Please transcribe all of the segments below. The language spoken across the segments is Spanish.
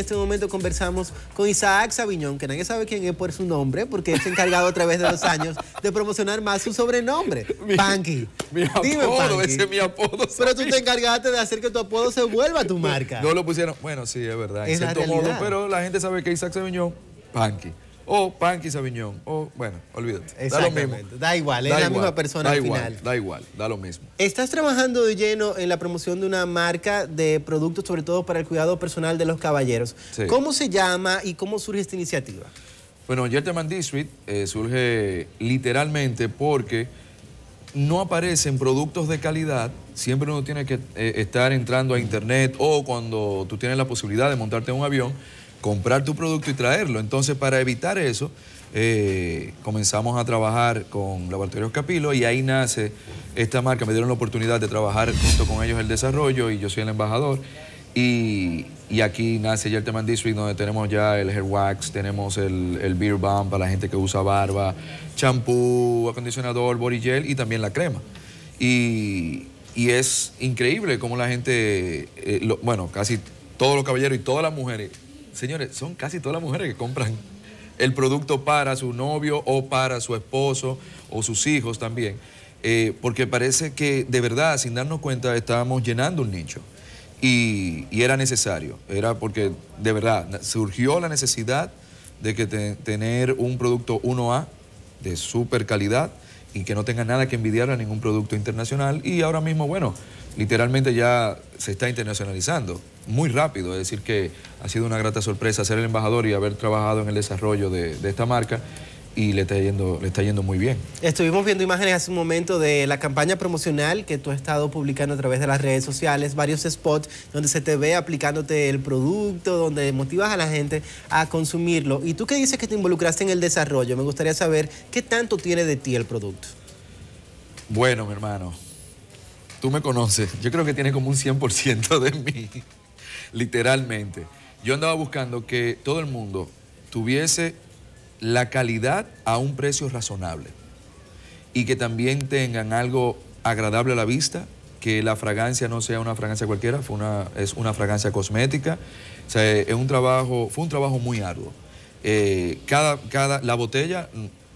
En este momento conversamos con Isaac Saviñón, que nadie sabe quién es por su nombre, porque es encargado a través de los años de promocionar más su sobrenombre, Panky. Mi apodo, ese es mi apodo. Pero tú te encargaste de hacer que tu apodo se vuelva tu marca. No lo pusieron, bueno, sí, es verdad, es en cierto pero la gente sabe que Isaac Sabiñón, Panky o Panky Sabiñón, o bueno, olvídate. Da lo mismo. Da igual, es la misma persona al final. Da igual, da lo mismo. Estás trabajando de lleno en la promoción de una marca de productos, sobre todo para el cuidado personal de los caballeros. ¿Cómo se llama y cómo surge esta iniciativa? Bueno, Gentleman District eh, surge literalmente porque no aparecen productos de calidad, siempre uno tiene que eh, estar entrando a internet o cuando tú tienes la posibilidad de montarte en un avión comprar tu producto y traerlo. Entonces, para evitar eso, eh, comenzamos a trabajar con Laboratorios Capilo y ahí nace esta marca. Me dieron la oportunidad de trabajar junto con ellos el desarrollo y yo soy el embajador. Y, aquí nace ya el District, donde tenemos ya el hair wax, tenemos el, el beer balm para la gente que usa barba, champú, acondicionador, body gel y también la crema. Y, es increíble cómo la gente, eh, bueno, casi todos los caballeros y todas las mujeres señores, son casi todas las mujeres que compran el producto para su novio o para su esposo o sus hijos también. Eh, porque parece que de verdad, sin darnos cuenta, estábamos llenando un nicho. Y, era necesario, era porque de verdad surgió la necesidad de que tener un producto 1A de super calidad y que no tenga nada que envidiar a ningún producto internacional. Y ahora mismo, bueno, literalmente ya se está internacionalizando muy rápido. Es decir, que ha sido una grata sorpresa ser el embajador y haber trabajado en el desarrollo de, de esta marca y le está yendo, le está yendo muy bien. Estuvimos viendo imágenes hace un momento de la campaña promocional que tú has estado publicando a través de las redes sociales, varios spots donde se te ve aplicándote el producto, donde motivas a la gente a consumirlo. Y tú qué dices que te involucraste en el desarrollo, me gustaría saber qué tanto tiene de ti el producto. Bueno, mi hermano, tú me conoces, yo creo que tiene como un 100% de mí, literalmente. Yo andaba buscando que todo el mundo tuviese la calidad a un precio razonable y que también tengan algo agradable a la vista, que la fragancia no sea una fragancia cualquiera, es una fragancia cosmética. es un trabajo, fue un trabajo muy arduo. Eh, cada, la botella,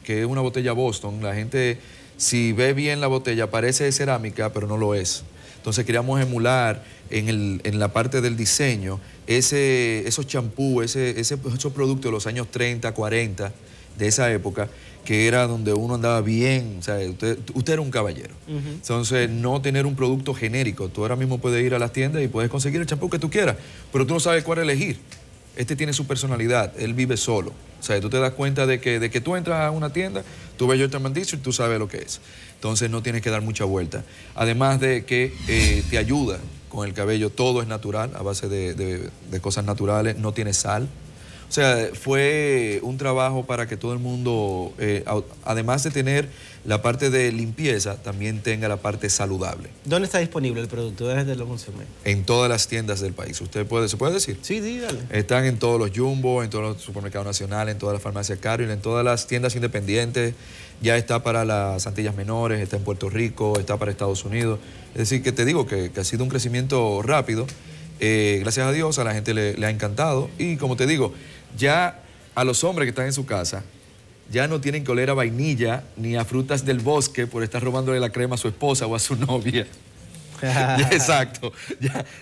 que es una botella Boston, la gente, si ve bien la botella, parece de cerámica, pero no lo es. Entonces queríamos emular en, la parte del diseño ese, esos champús, ese, esos productos de los años 30, 40, de esa época, que era donde uno andaba bien, usted, era un caballero. Entonces, no tener un producto genérico. Tú ahora mismo puedes ir a las tiendas y puedes conseguir el champú que tú quieras, pero tú no sabes cuál elegir este tiene su personalidad, él vive solo. O sea, tú te das cuenta de que, de que tú entras a una tienda, tú ves Jordan District y tú sabes lo que es. Entonces no tienes que dar mucha vuelta. Además de que eh, te ayuda con el cabello, todo es natural, a base de, de cosas naturales, no tiene sal. O sea, fue un trabajo para que todo el mundo, eh, además de tener la parte de limpieza, también tenga la parte saludable. ¿Dónde está disponible el producto desde lo consumen? En todas las tiendas del país. ¿Usted puede, se puede decir? Sí, dígale. Están en todos los Jumbo, en todos los supermercados nacionales, en todas las farmacias y en todas las tiendas independientes. Ya está para las Antillas Menores, está en Puerto Rico, está para Estados Unidos. Es decir, que te digo que, ha sido un crecimiento rápido. Eh, gracias a Dios, a la gente le, le ha encantado. Y como te digo, ya a los hombres que están en su casa, ya no tienen que oler a vainilla ni a frutas del bosque por estar robándole la crema a su esposa o a su novia. Exacto,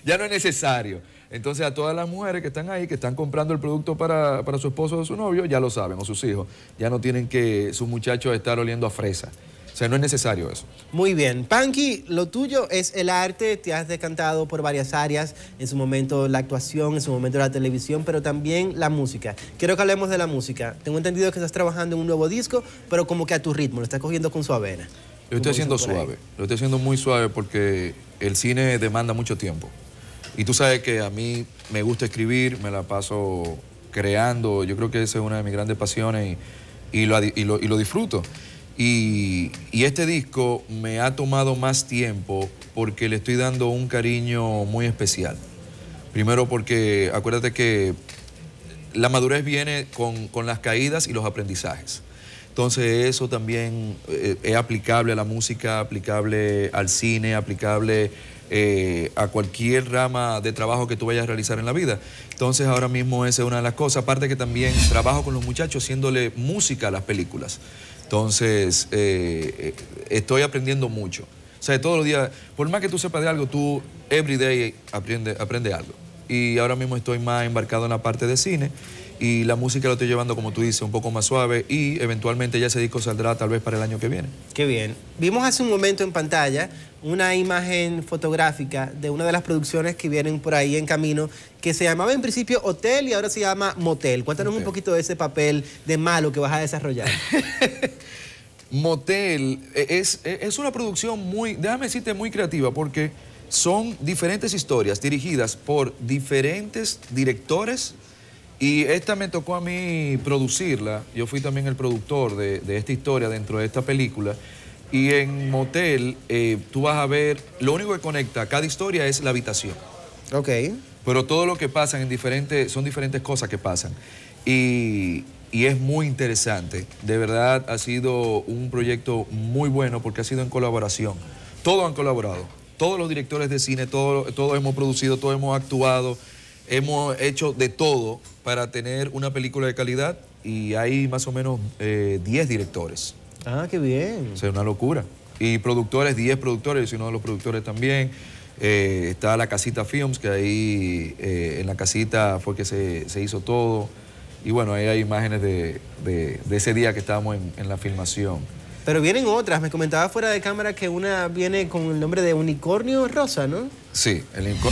ya, no es necesario. Entonces a todas las mujeres que están ahí, que están comprando el producto para, para su esposo o su novio, ya lo saben, o sus hijos, ya no tienen que sus muchachos estar oliendo a fresa. O sea, no es necesario eso. Muy bien. Panky, lo tuyo es el arte, te has decantado por varias áreas, en su momento la actuación, en su momento la televisión, pero también la música. Quiero que hablemos de la música. Tengo entendido que estás trabajando en un nuevo disco, pero como que a tu ritmo, lo estás cogiendo con su Lo estoy haciendo suave, lo estoy haciendo muy suave porque el cine demanda mucho tiempo. Y tú sabes que a mí me gusta escribir, me la paso creando, yo creo que esa es una de mis grandes pasiones y, lo, y lo disfruto. Y, este disco me ha tomado más tiempo porque le estoy dando un cariño muy especial. Primero porque acuérdate que la madurez viene con, las caídas y los aprendizajes. Entonces eso también eh, es aplicable a la música, aplicable al cine, aplicable eh, a cualquier rama de trabajo que tú vayas a realizar en la vida. Entonces ahora mismo esa es una de las cosas. Aparte que también trabajo con los muchachos haciéndole música a las películas. Entonces, eh, eh, estoy aprendiendo mucho. O sea, todos los días, por más que tú sepas de algo, tú every day aprende, aprende algo. Y ahora mismo estoy más embarcado en la parte de cine y la música lo estoy llevando, como tú dices, un poco más suave y eventualmente ya ese disco saldrá tal vez para el año que viene. Qué bien. Vimos hace un momento en pantalla una imagen fotográfica de una de las producciones que vienen por ahí en camino, que se llamaba en principio Hotel y ahora se llama Motel. Cuéntanos un poquito de ese papel de malo que vas a desarrollar. Motel e, es, e, es una producción muy, déjame decirte, muy creativa porque son diferentes historias dirigidas por diferentes directores y esta me tocó a mí producirla. Yo fui también el productor de, esta historia dentro de esta película. Y en Motel eh, tú vas a ver, lo único que conecta cada historia es la habitación. Ok. Pero todo lo que pasa en diferentes, son diferentes cosas que pasan. Y, es muy interesante. De verdad ha sido un proyecto muy bueno porque ha sido en colaboración. Todos han colaborado. Todos los directores de cine, todos hemos producido, todos hemos actuado hemos hecho de todo para tener una película de calidad y hay más o menos 10 eh, directores. Ah, qué bien. O sea, una locura. Y productores, 10 productores, y uno de los productores también. Eh, está la casita Films, que ahí eh, en la casita fue que se, hizo todo. Y bueno, ahí hay imágenes de, ese día que estábamos en, la filmación. Pero vienen otras. Me comentaba fuera de cámara que una viene con el nombre de Unicornio Rosa, ¿no? Sí,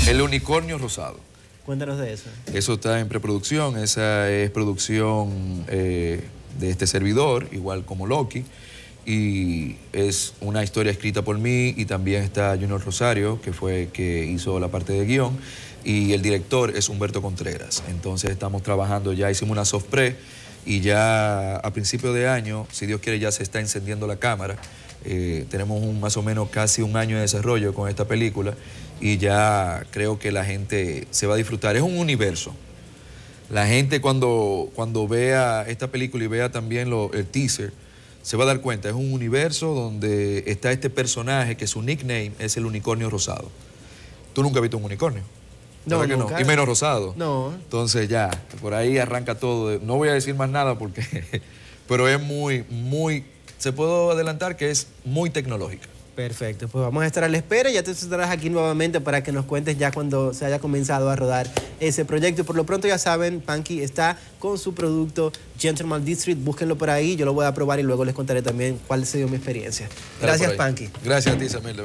el Unicornio Rosado. Cuéntanos de eso. Eso está en preproducción, esa es producción eh, de este servidor, igual como Loki. Y es una historia escrita por mí y también está Junior Rosario, que fue que hizo la parte de guión. Y el director es Humberto Contreras. Entonces estamos trabajando, ya hicimos una soft pre y ya a principio de año, si Dios quiere, ya se está encendiendo la cámara. Eh, tenemos un, más o menos casi un año de desarrollo con esta película y ya creo que la gente se va a disfrutar. Es un universo. La gente cuando, cuando vea esta película y vea también el teaser, se va a dar cuenta, es un universo donde está este personaje que su nickname es el unicornio rosado. Tú nunca has visto un unicornio. No, no, Y menos rosado. No. Entonces ya, por ahí arranca todo. No voy a decir más nada porque... pero es muy, muy... Se puedo adelantar que es muy tecnológica. Perfecto, pues vamos a estar a la espera. Ya te estarás aquí nuevamente para que nos cuentes ya cuando se haya comenzado a rodar ese proyecto. Por lo pronto ya saben, Panky está con su producto Gentleman District. Búsquenlo por ahí, yo lo voy a probar y luego les contaré también cuál ha sido mi experiencia. Gracias, Panky. Gracias a ti, Samuel.